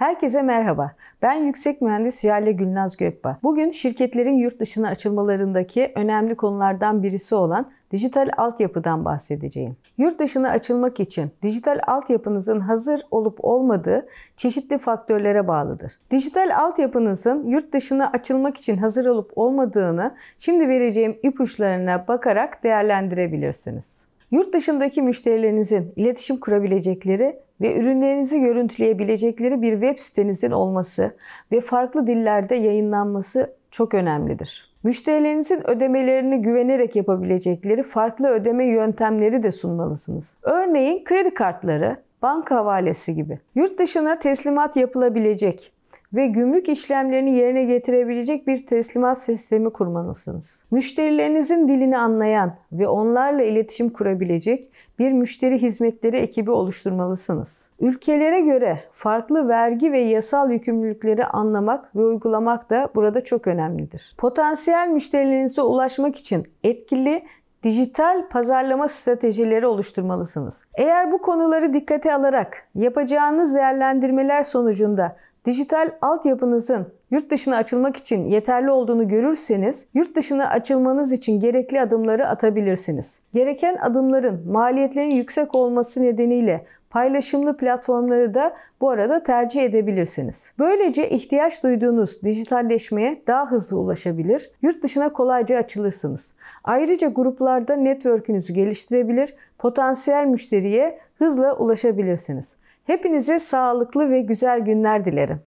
Herkese merhaba. Ben Yüksek Mühendis Jale Gülnaz Gökba. Bugün şirketlerin yurt dışına açılmalarındaki önemli konulardan birisi olan dijital altyapıdan bahsedeceğim. Yurt dışına açılmak için dijital altyapınızın hazır olup olmadığı çeşitli faktörlere bağlıdır. Dijital altyapınızın yurt dışına açılmak için hazır olup olmadığını şimdi vereceğim ipuçlarına bakarak değerlendirebilirsiniz. Yurt dışındaki müşterilerinizin iletişim kurabilecekleri ve ürünlerinizi görüntüleyebilecekleri bir web sitenizin olması ve farklı dillerde yayınlanması çok önemlidir. Müşterilerinizin ödemelerini güvenerek yapabilecekleri farklı ödeme yöntemleri de sunmalısınız. Örneğin kredi kartları, banka havalesi gibi. Yurt dışına teslimat yapılabilecek ve gümrük işlemlerini yerine getirebilecek bir teslimat sistemi kurmalısınız. Müşterilerinizin dilini anlayan ve onlarla iletişim kurabilecek bir müşteri hizmetleri ekibi oluşturmalısınız. Ülkelere göre farklı vergi ve yasal yükümlülükleri anlamak ve uygulamak da burada çok önemlidir. Potansiyel müşterilerinize ulaşmak için etkili dijital pazarlama stratejileri oluşturmalısınız. Eğer bu konuları dikkate alarak yapacağınız değerlendirmeler sonucunda dijital altyapınızın yurt dışına açılmak için yeterli olduğunu görürseniz, yurt dışına açılmanız için gerekli adımları atabilirsiniz. Gereken adımların maliyetlerin yüksek olması nedeniyle paylaşımlı platformları da bu arada tercih edebilirsiniz. Böylece ihtiyaç duyduğunuz dijitalleşmeye daha hızlı ulaşabilir, yurt dışına kolayca açılırsınız. Ayrıca gruplarda network'ünüzü geliştirebilir, potansiyel müşteriye hızla ulaşabilirsiniz. Hepinize sağlıklı ve güzel günler dilerim.